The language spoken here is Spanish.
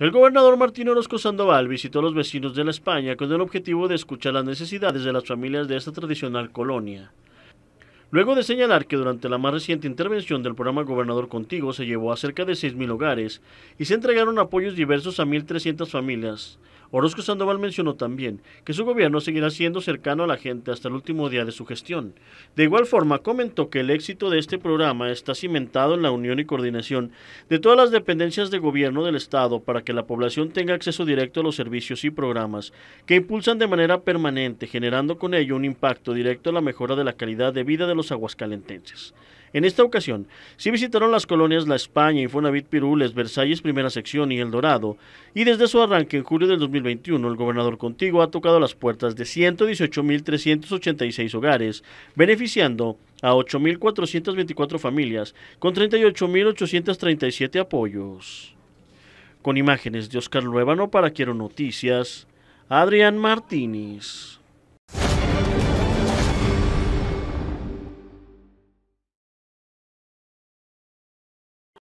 El gobernador Martín Orozco Sandoval visitó a los vecinos de la España con el objetivo de escuchar las necesidades de las familias de esta tradicional colonia. Luego de señalar que durante la más reciente intervención del programa Gobernador Contigo se llevó a cerca de 6.000 hogares y se entregaron apoyos diversos a 1.300 familias, Orozco Sandoval mencionó también que su gobierno seguirá siendo cercano a la gente hasta el último día de su gestión. De igual forma, comentó que el éxito de este programa está cimentado en la unión y coordinación de todas las dependencias de gobierno del Estado para que la población tenga acceso directo a los servicios y programas que impulsan de manera permanente, generando con ello un impacto directo a la mejora de la calidad de vida de los aguascalentenses. En esta ocasión, sí visitaron las colonias La España, Infonavit Pirules, Versalles Primera Sección y El Dorado, y desde su arranque en julio del 2021, el gobernador Contigo ha tocado las puertas de 118.386 hogares, beneficiando a 8.424 familias con 38.837 apoyos. Con imágenes de Oscar Luevano para Quiero Noticias, Adrián Martínez.